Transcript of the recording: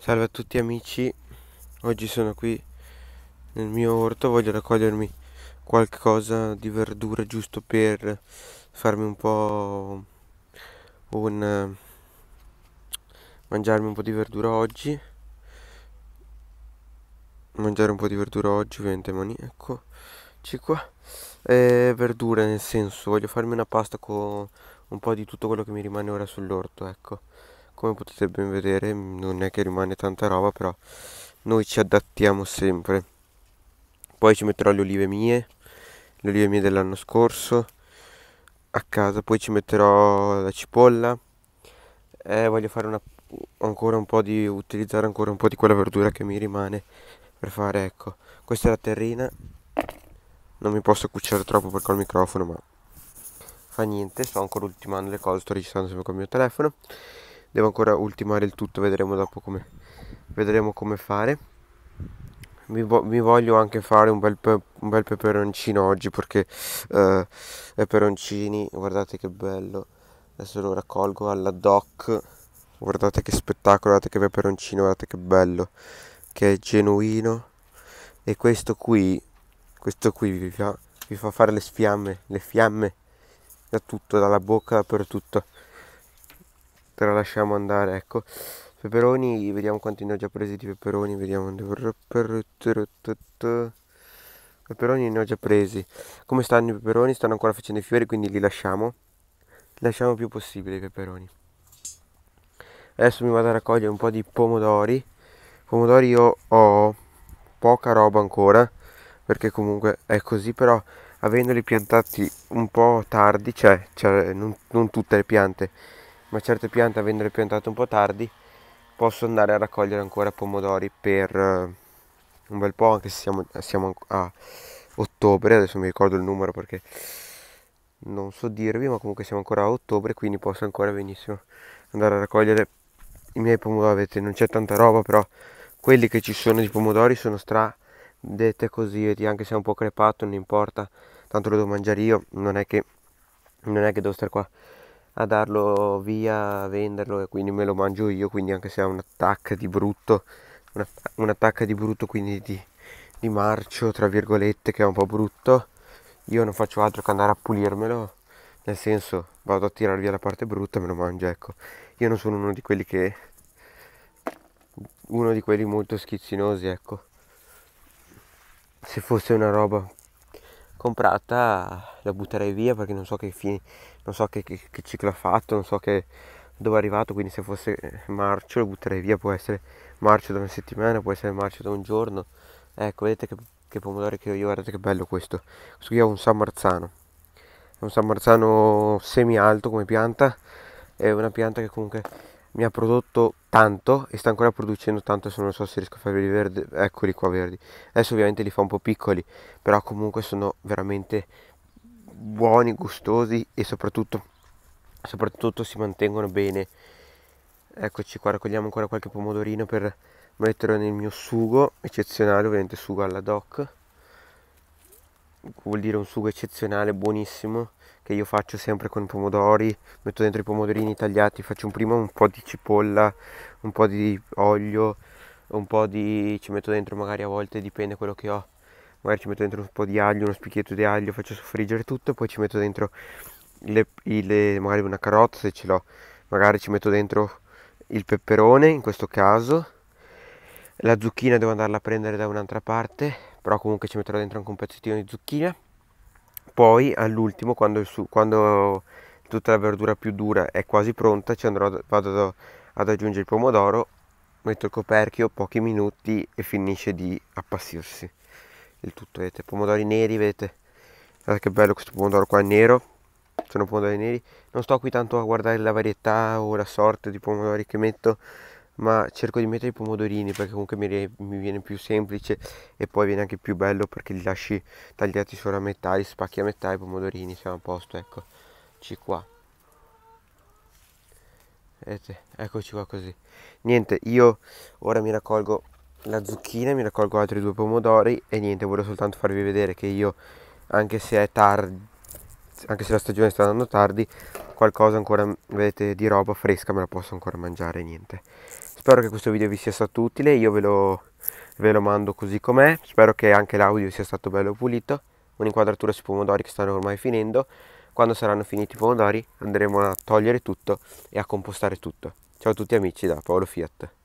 Salve a tutti amici, oggi sono qui nel mio orto, voglio raccogliermi qualcosa di verdura giusto per farmi un po' un... mangiarmi un po' di verdura oggi mangiare un po' di verdura oggi ovviamente mani, eccoci qua e verdure nel senso voglio farmi una pasta con un po' di tutto quello che mi rimane ora sull'orto ecco come potete ben vedere non è che rimane tanta roba però noi ci adattiamo sempre poi ci metterò le olive mie le olive mie dell'anno scorso a casa poi ci metterò la cipolla eh, voglio fare una, ancora un po' di utilizzare ancora un po' di quella verdura che mi rimane per fare ecco questa è la terrina non mi posso cucciare troppo perché ho il microfono ma fa niente sto ancora ultimando le cose sto registrando sempre col mio telefono devo ancora ultimare il tutto vedremo dopo come vedremo come fare mi, vo mi voglio anche fare un bel, pe un bel peperoncino oggi perché eh, peperoncini guardate che bello adesso lo raccolgo alla doc guardate che spettacolo guardate che peperoncino guardate che bello che è genuino e questo qui questo qui vi fa, vi fa fare le fiamme le fiamme da tutto dalla bocca per tutto però lasciamo andare ecco peperoni vediamo quanti ne ho già presi di peperoni vediamo peperoni ne ho già presi come stanno i peperoni stanno ancora facendo i fiori quindi li lasciamo lasciamo il più possibile i peperoni adesso mi vado a raccogliere un po' di pomodori pomodori io ho poca roba ancora perché comunque è così però avendoli piantati un po' tardi cioè, cioè non, non tutte le piante ma certe piante avendole piantate un po' tardi posso andare a raccogliere ancora pomodori per eh, un bel po' anche se siamo, siamo a ottobre adesso mi ricordo il numero perché non so dirvi ma comunque siamo ancora a ottobre quindi posso ancora benissimo andare a raccogliere i miei pomodori vedete non c'è tanta roba però quelli che ci sono di pomodori sono stra dette così vedi, anche se è un po' crepato non importa tanto lo devo mangiare io non è che non è che devo stare qua a darlo via, a venderlo e quindi me lo mangio io, quindi anche se ha un attacco di brutto, un attacco di brutto quindi di, di marcio, tra virgolette, che è un po' brutto, io non faccio altro che andare a pulirmelo, nel senso vado a tirar via la parte brutta e me lo mangio, ecco. Io non sono uno di quelli che... uno di quelli molto schizzinosi, ecco. Se fosse una roba comprata la butterei via perché non so che fine, non so che, che, che ciclo ha fatto, non so che, dove è arrivato, quindi se fosse marcio lo butterei via, può essere marcio da una settimana, può essere marcio da un giorno. Ecco, vedete che, che pomodoro che io, guardate che bello questo. Questo qui è un San Marzano, è un San Marzano semi alto come pianta, è una pianta che comunque mi ha prodotto tanto e sta ancora producendo tanto se non so se riesco a farli verdi eccoli qua verdi adesso ovviamente li fa un po' piccoli però comunque sono veramente buoni gustosi e soprattutto soprattutto si mantengono bene eccoci qua raccogliamo ancora qualche pomodorino per metterlo nel mio sugo eccezionale ovviamente sugo alla doc vuol dire un sugo eccezionale, buonissimo, che io faccio sempre con i pomodori, metto dentro i pomodorini tagliati, faccio prima un po' di cipolla, un po' di olio, un po' di... ci metto dentro magari a volte, dipende quello che ho, magari ci metto dentro un po' di aglio, uno spicchietto di aglio, faccio soffriggere tutto, poi ci metto dentro le, le, magari una carota se ce l'ho, magari ci metto dentro il peperone in questo caso, la zucchina devo andarla a prendere da un'altra parte però comunque ci metterò dentro anche un pezzettino di zucchine. poi all'ultimo quando, quando, tutta la verdura più dura è quasi pronta ci andrò vado ad aggiungere il pomodoro metto il coperchio pochi minuti e finisce di appassirsi il tutto vedete pomodori neri vedete guardate che bello questo pomodoro qua è nero sono pomodori neri non sto qui tanto a guardare la varietà o la sorte di pomodori che metto ma cerco di mettere i pomodorini perché comunque mi, re, mi, viene più semplice e poi viene anche più bello perché li lasci tagliati solo a metà, li spacchi a metà i pomodorini, siamo a posto, eccoci qua. Vedete, eccoci qua così. Niente, io ora mi raccolgo la zucchina, mi raccolgo altri due pomodori e niente, volevo soltanto farvi vedere che io, anche se è tardi, anche se la stagione sta andando tardi, qualcosa ancora, vedete, di roba fresca me la posso ancora mangiare, niente spero che questo video vi sia stato utile, io ve lo, ve lo mando così com'è, spero che anche l'audio sia stato bello pulito, un'inquadratura sui pomodori che stanno ormai finendo, quando saranno finiti i pomodori andremo a togliere tutto e a compostare tutto. Ciao a tutti amici da Paolo Fiat.